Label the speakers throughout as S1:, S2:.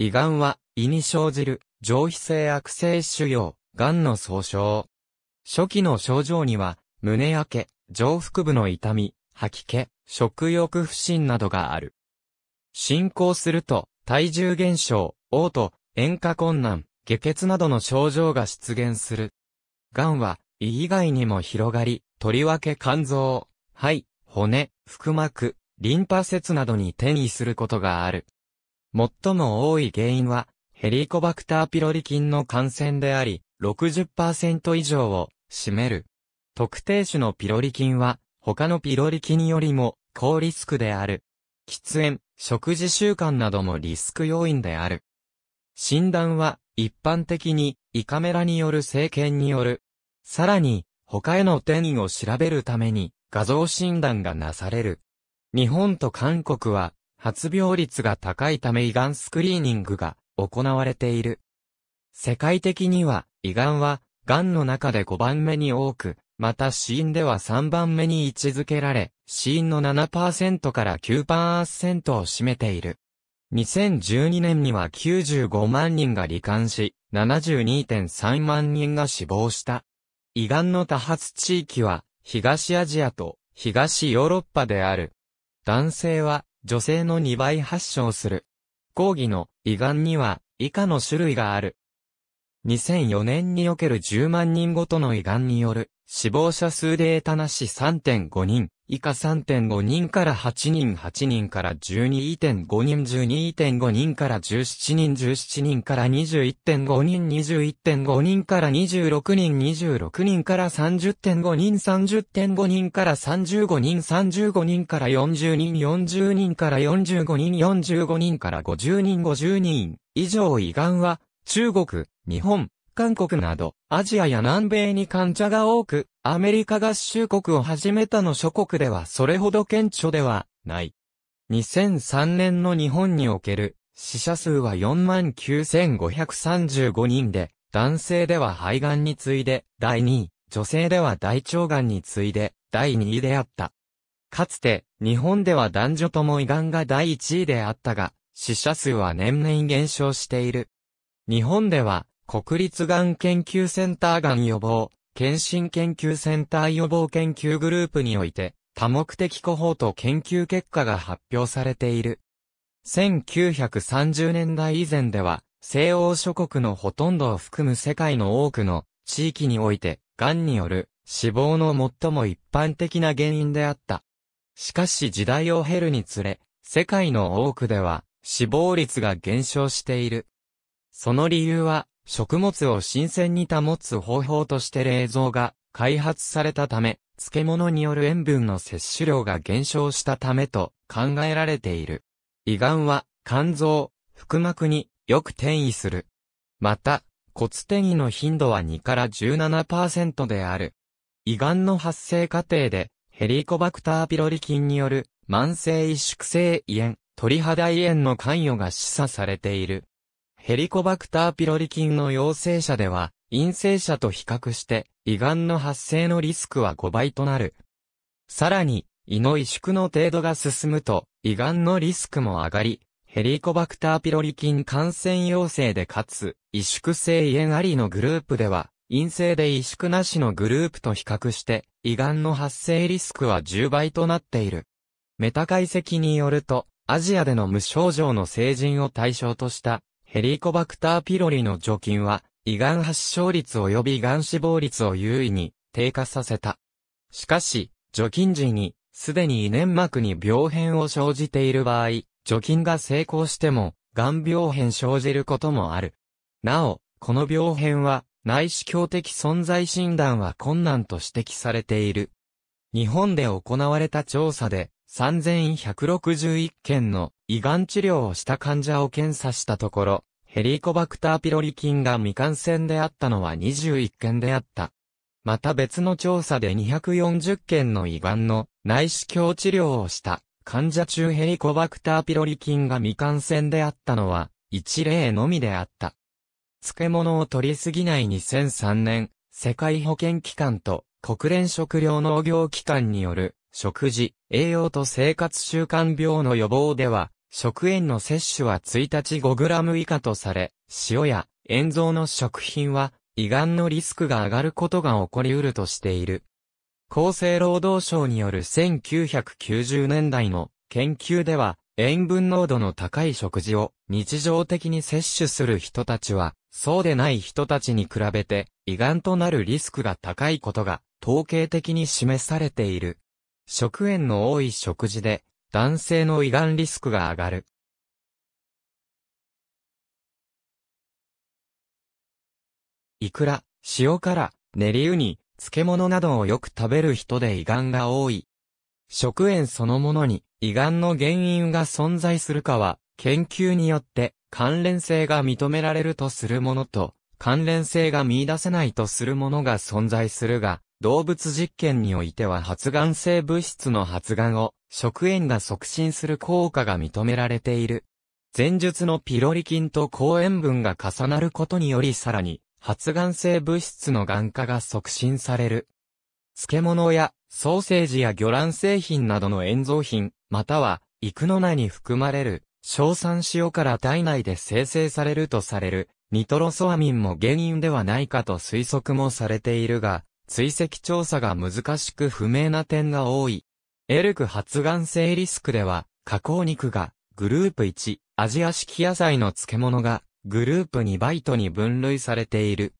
S1: 胃がんは、胃に生じる、上皮性悪性腫瘍、がんの総称。初期の症状には、胸やけ、上腹部の痛み、吐き気、食欲不振などがある。進行すると、体重減少、嘔吐、塩化困難、下血などの症状が出現する。癌は、胃以外にも広がり、とりわけ肝臓、肺、骨、腹膜、リンパ節などに転移することがある。最も多い原因は、ヘリコバクターピロリ菌の感染であり、60%以上を占める。特定種のピロリ菌は、他のピロリ菌よりも高リスクである。喫煙、食事習慣などもリスク要因である。診断は、一般的に、胃カメラによる生検による。さらに、他への転移を調べるために、画像診断がなされる。日本と韓国は、発病率が高いため胃がんスクリーニングが行われている。世界的には、胃がんは、がんの中で5番目に多く、また死因では3番目に位置づけられ、死因の7%から9%を占めている。2012年には95万人が罹患し、72.3万人が死亡した。胃がんの多発地域は、東アジアと東ヨーロッパである。男性は女性の2倍発症する。抗議の胃がんには以下の種類がある。2004年における10万人ごとの胃がんによる死亡者数データなし3.5人、以下3.5人から8人8人から12.5人12.5人から17人17人から21.5人21.5人から26人26人から30.5人30.5人から35人35人から40人40人から45人45人から50人50人以上胃がんは中国、日本、韓国など、アジアや南米に患者が多く、アメリカ合衆国をはじめたの諸国ではそれほど顕著ではない。2003年の日本における死者数は49,535人で、男性では肺がんに次いで第2位、女性では大腸がんに次いで第2位であった。かつて、日本では男女とも胃がんが第1位であったが、死者数は年々減少している。日本では、国立がん研究センターがん予防、検診研究センター予防研究グループにおいて、多目的コホート研究結果が発表されている。1930年代以前では、西欧諸国のほとんどを含む世界の多くの地域において、癌による死亡の最も一般的な原因であった。しかし時代を経るにつれ、世界の多くでは死亡率が減少している。その理由は、食物を新鮮に保つ方法として冷蔵が開発されたため、漬物による塩分の摂取量が減少したためと考えられている。胃がんは肝臓、腹膜によく転移する。また、骨転移の頻度は2から17%である。胃がんの発生過程で、ヘリコバクターピロリ菌による慢性萎縮性胃炎、鳥肌胃炎の関与が示唆されている。ヘリコバクターピロリ菌の陽性者では、陰性者と比較して、胃がんの発生のリスクは5倍となる。さらに、胃の萎縮の程度が進むと、胃がんのリスクも上がり、ヘリコバクターピロリ菌感染陽性でかつ、萎縮性胃炎ありのグループでは、陰性で萎縮なしのグループと比較して、胃がんの発生リスクは10倍となっている。メタ解析によると、アジアでの無症状の成人を対象としたヘリコバクターピロリの除菌は、胃がん発症率及びがん死亡率を優位に低下させた。しかし、除菌時に、すでに胃粘膜に病変を生じている場合、除菌が成功しても、がん病変生じることもある。なお、この病変は、内視鏡的存在診断は困難と指摘されている。日本で行われた調査で、3161件の胃がん治療をした患者を検査したところ、ヘリコバクターピロリ菌が未感染であったのは21件であった。また別の調査で240件の胃がんの内視鏡治療をした患者中ヘリコバクターピロリ菌が未感染であったのは1例のみであった。漬物を取りすぎない2003年、世界保健機関と国連食糧農業機関による食事、栄養と生活習慣病の予防では、食塩の摂取は1日 5g 以下とされ、塩や塩蔵の食品は、胃がんのリスクが上がることが起こりうるとしている。厚生労働省による1990年代の研究では、塩分濃度の高い食事を日常的に摂取する人たちは、そうでない人たちに比べて、胃がんとなるリスクが高いことが、統計的に示されている。食塩の多い食事で、男性の胃がんリスクが上がる。イクラ、塩辛、練りウニ、漬物などをよく食べる人で胃がんが多い。食塩そのものに胃がんの原因が存在するかは、研究によって関連性が認められるとするものと、関連性が見出せないとするものが存在するが、動物実験においては発がん性物質の発がんを食塩が促進する効果が認められている。前述のピロリ菌と抗塩分が重なることによりさらに発がん性物質の眼化が促進される。漬物やソーセージや魚卵製品などの塩造品、または育の名に含まれる硝酸塩から体内で生成されるとされるニトロソアミンも原因ではないかと推測もされているが、追跡調査が難しく不明な点が多い。エルク発がん性リスクでは、加工肉がグループ1、アジア式野菜の漬物がグループ2バイトに分類されている。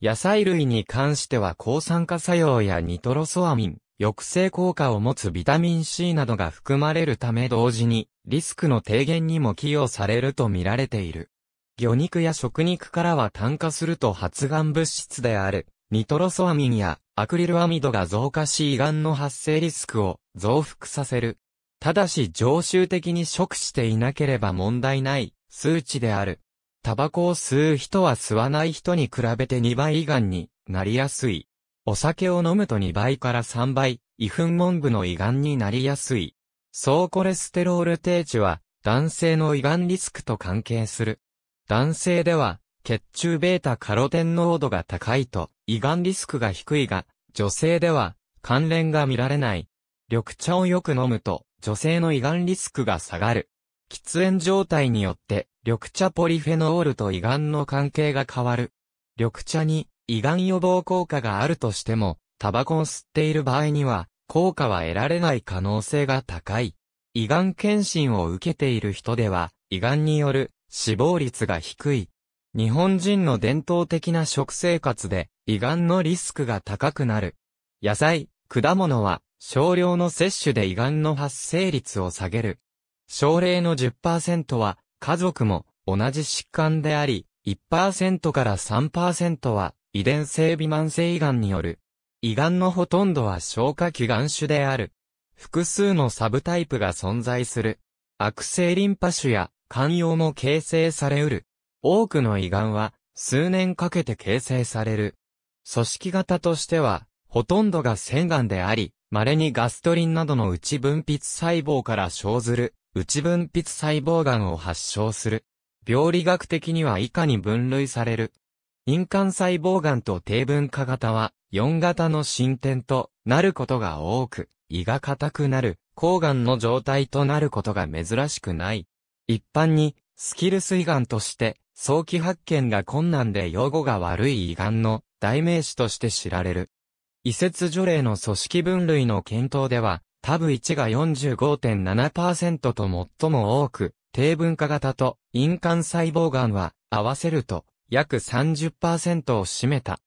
S1: 野菜類に関しては抗酸化作用やニトロソアミン、抑制効果を持つビタミン C などが含まれるため同時にリスクの低減にも寄与されると見られている。魚肉や食肉からは炭化すると発がん物質であるニトロソアミンやアクリルアミドが増加し胃がんの発生リスクを増幅させる。ただし常習的に食していなければ問題ない数値である。タバコを吸う人は吸わない人に比べて2倍胃がんになりやすい。お酒を飲むと2倍から3倍、異粉文部の胃がんになりやすい。総コレステロール低値は男性の胃がんリスクと関係する。男性では血中ベータカロテン濃度が高いと、胃がんリスクが低いが、女性では関連が見られない。緑茶をよく飲むと、女性の胃がんリスクが下がる。喫煙状態によって、緑茶ポリフェノールと胃がんの関係が変わる。緑茶に胃がん予防効果があるとしても、タバコを吸っている場合には、効果は得られない可能性が高い。胃がん検診を受けている人では、胃がんによる死亡率が低い。日本人の伝統的な食生活で胃がんのリスクが高くなる。野菜、果物は少量の摂取で胃がんの発生率を下げる。症例の10%は家族も同じ疾患であり、1%から3%は遺伝性微慢性胃がんによる。胃がんのほとんどは消化器がん種である。複数のサブタイプが存在する。悪性リンパ腫や肝用も形成されうる。多くの胃がんは数年かけて形成される。組織型としては、ほとんどが腺がんであり、稀にガストリンなどの内分泌細胞から生ずる、内分泌細胞がんを発症する。病理学的には以下に分類される。印鑑細胞がんと低分化型は、4型の進展となることが多く、胃が硬くなる、抗がんの状態となることが珍しくない。一般に、スキルス胃がんとして、早期発見が困難で用語が悪い胃がんの代名詞として知られる。移設除霊の組織分類の検討では、タブ1が45.7%と最も多く、低分化型と陰間細胞がんは合わせると約30%を占めた。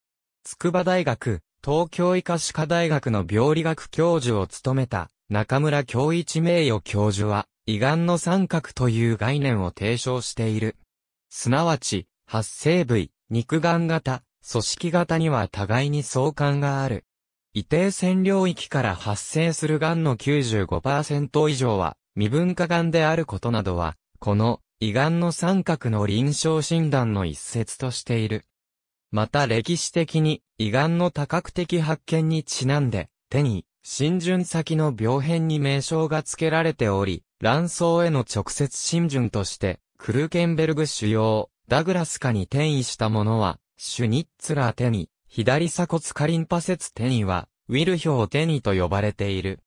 S1: 筑波大学、東京医科歯科大学の病理学教授を務めた中村京一名誉教授は、胃がんの三角という概念を提唱している。すなわち、発生部位、肉眼型、組織型には互いに相関がある。異定線領域から発生する癌の95%以上は未分化癌であることなどは、この胃癌の三角の臨床診断の一節としている。また歴史的に胃癌の多角的発見にちなんで、手に、浸潤先の病変に名称が付けられており、卵巣への直接浸潤として、クルーケンベルグ主要、ダグラス科に転移したものは、シュニッツラーテニ、左鎖骨カリンパ節転移は、ウィルヒョウテニと呼ばれている。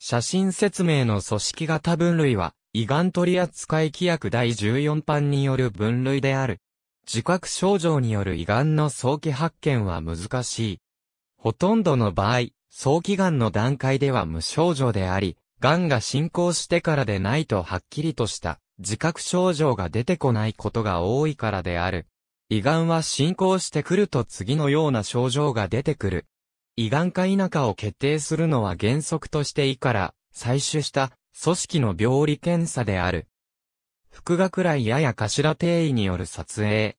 S1: 写真説明の組織型分類は、胃がん取扱規約第14版による分類である。自覚症状による胃がんの早期発見は難しい。ほとんどの場合、早期がんの段階では無症状であり、癌が進行してからでないとはっきりとした自覚症状が出てこないことが多いからである。胃がんは進行してくると次のような症状が出てくる。胃がんか否かを決定するのは原則として胃から採取した組織の病理検査である。腹学来やや頭定位による撮影。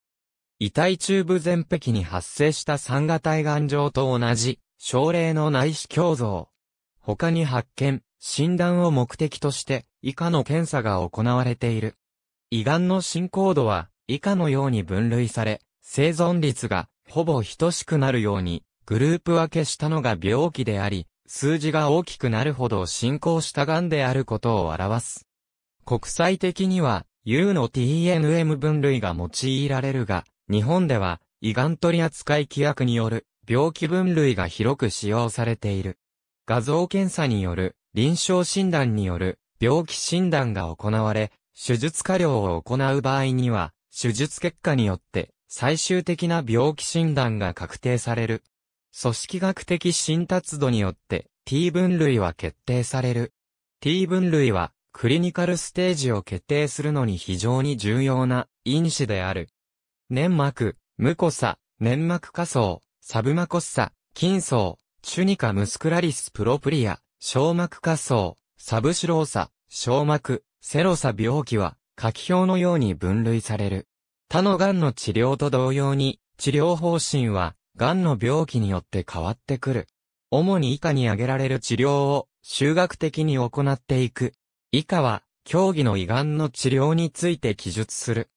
S1: 遺体中部全壁に発生した三型体癌状と同じ、症例の内視鏡像。他に発見、診断を目的として以下の検査が行われている。胃がんの進行度は以下のように分類され、生存率がほぼ等しくなるようにグループ分けしたのが病気であり、数字が大きくなるほど進行したがんであることを表す。国際的には U の TNM 分類が用いられるが、日本では胃がん取扱規約による病気分類が広く使用されている。画像検査による臨床診断による病気診断が行われ、手術過料を行う場合には、手術結果によって最終的な病気診断が確定される。組織学的診達度によって T 分類は決定される。T 分類はクリニカルステージを決定するのに非常に重要な因子である。粘膜、無個差、粘膜下層、サブマコッサ、筋層、チュニカムスクラリスプロプリア、小膜下層、サブシローサ、小膜、セロサ病気は、下記表のように分類される。他の癌の治療と同様に、治療方針は、癌の病気によって変わってくる。主に以下に挙げられる治療を、修学的に行っていく。以下は、競技の胃がんの治療について記述する。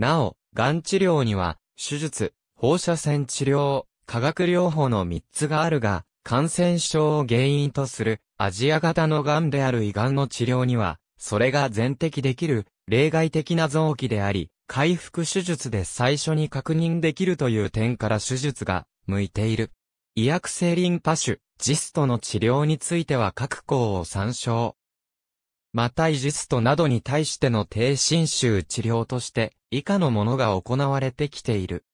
S1: なお、がん治療には、手術、放射線治療、化学療法の3つがあるが、感染症を原因とするアジア型の癌である胃がんの治療には、それが全摘できる例外的な臓器であり、回復手術で最初に確認できるという点から手術が向いている。医薬性リンパ腫、ジストの治療については各項を参照。またイジストなどに対しての低侵襲治療として以下のものが行われてきている。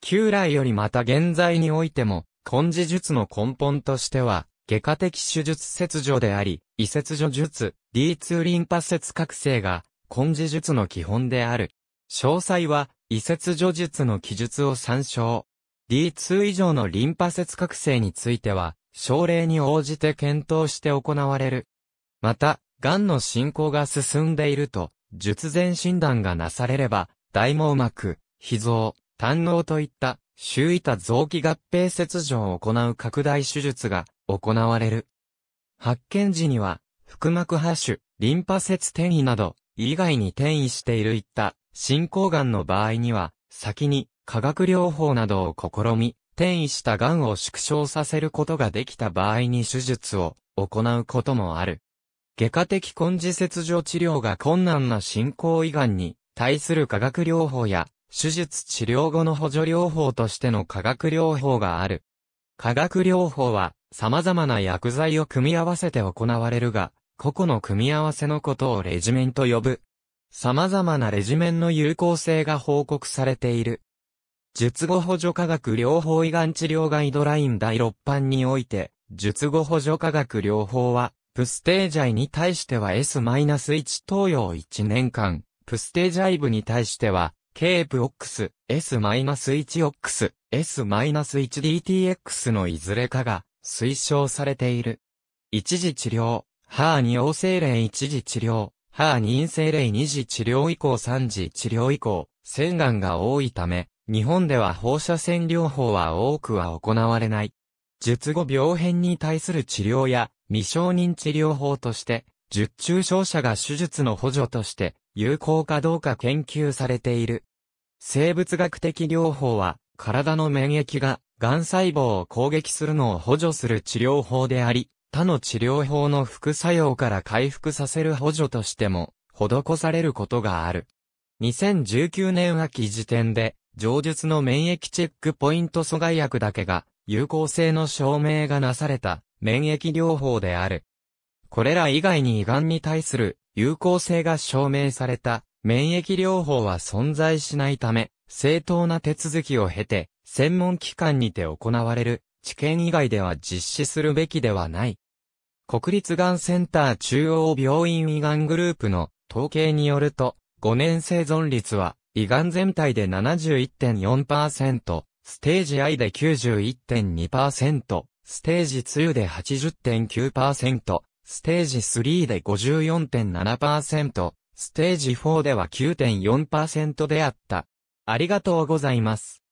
S1: 旧来よりまた現在においても根治術の根本としては、外科的手術切除であり、移切除術、D2 リンパ節覚醒が、根治術の基本である。詳細は、移切除術の記述を参照。D2 以上のリンパ節覚醒については、症例に応じて検討して行われる。また、癌の進行が進んでいると、術前診断がなされれば、大網膜、脾臓、胆脳といった周囲多臓器合併切除を行う拡大手術が行われる。発見時には、腹膜破腫、リンパ節転移など、以外に転移しているいった進行がんの場合には、先に化学療法などを試み、転移したがんを縮小させることができた場合に手術を行うこともある。外科的根治切除治療が困難な進行胃がに対する化学療法や手術治療後の補助療法としての化学療法がある。化学療法は様々な薬剤を組み合わせて行われるが、個々の組み合わせのことをレジメンと呼ぶ。様々なレジメンの有効性が報告されている。術後補助化学療法胃がん治療ガイドライン第6版において、術後補助化学療法は、プステージャイに対しては S-1 投与を1年間、プステージャイブに対してはケープオックス S-1 オックス S-1DTX のいずれかが推奨されている。一時治療、ハー2陽性例一時治療、ハー2陰性例二時治療以降三時治療以降、腺がんが多いため、日本では放射線療法は多くは行われない。術後病変に対する治療や未承認治療法として、術中症者が手術の補助として有効かどうか研究されている。生物学的療法は、体の免疫が、癌細胞を攻撃するのを補助する治療法であり、他の治療法の副作用から回復させる補助としても、施されることがある。2019年秋時点で、上述の免疫チェックポイント阻害薬だけが、有効性の証明がなされた、免疫療法である。これら以外に胃がんに対する有効性が証明された免疫療法は存在しないため、正当な手続きを経て、専門機関にて行われる、治験以外では実施するべきではない。国立がんセンター中央病院胃がんグループの統計によると、5年生存率は、胃がん全体で71.4%、ステージ I で91.2%、ステージ2で80.9%、ステージ3で54.7%、ステージ4では9.4%であった。ありがとうございます。